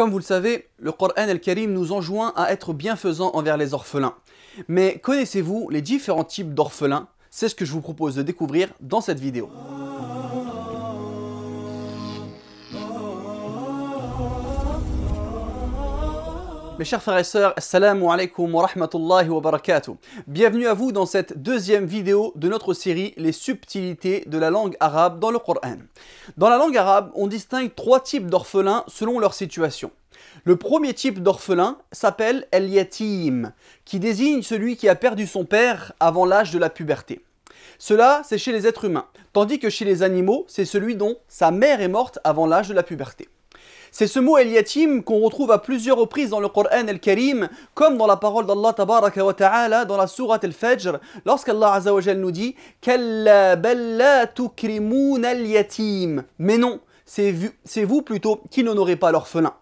Comme vous le savez, le Coran al-Karim nous enjoint à être bienfaisants envers les orphelins. Mais connaissez-vous les différents types d'orphelins C'est ce que je vous propose de découvrir dans cette vidéo. Mes chers frères et sœurs, assalamu alaikum wa rahmatullahi wa barakatuh. Bienvenue à vous dans cette deuxième vidéo de notre série Les subtilités de la langue arabe dans le Coran. Dans la langue arabe, on distingue trois types d'orphelins selon leur situation. Le premier type d'orphelin s'appelle El Yatim, qui désigne celui qui a perdu son père avant l'âge de la puberté. Cela, c'est chez les êtres humains, tandis que chez les animaux, c'est celui dont sa mère est morte avant l'âge de la puberté. C'est ce mot al-yatim » qu'on retrouve à plusieurs reprises dans le Coran al-Karim, comme dans la parole d'Allah Tabaraka wa Ta'ala dans la sourate al-Fajr, lorsqu'Allah Azzawajal nous dit Mais non, c'est vous plutôt qui n'honorez pas l'orphelin.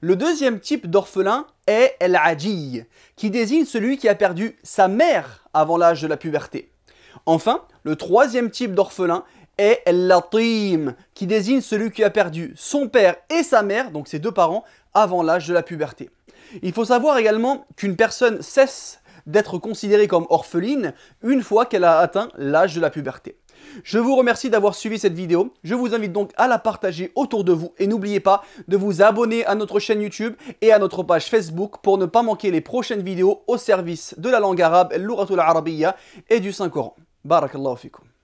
Le deuxième type d'orphelin est el aji qui désigne celui qui a perdu sa mère avant l'âge de la puberté. Enfin, le troisième type d'orphelin est Latim, qui désigne celui qui a perdu son père et sa mère, donc ses deux parents, avant l'âge de la puberté. Il faut savoir également qu'une personne cesse d'être considérée comme orpheline une fois qu'elle a atteint l'âge de la puberté. Je vous remercie d'avoir suivi cette vidéo, je vous invite donc à la partager autour de vous et n'oubliez pas de vous abonner à notre chaîne YouTube et à notre page Facebook pour ne pas manquer les prochaines vidéos au service de la langue arabe, l'Ouratul Arabiya et du Saint-Coran. Barakallahu fikum.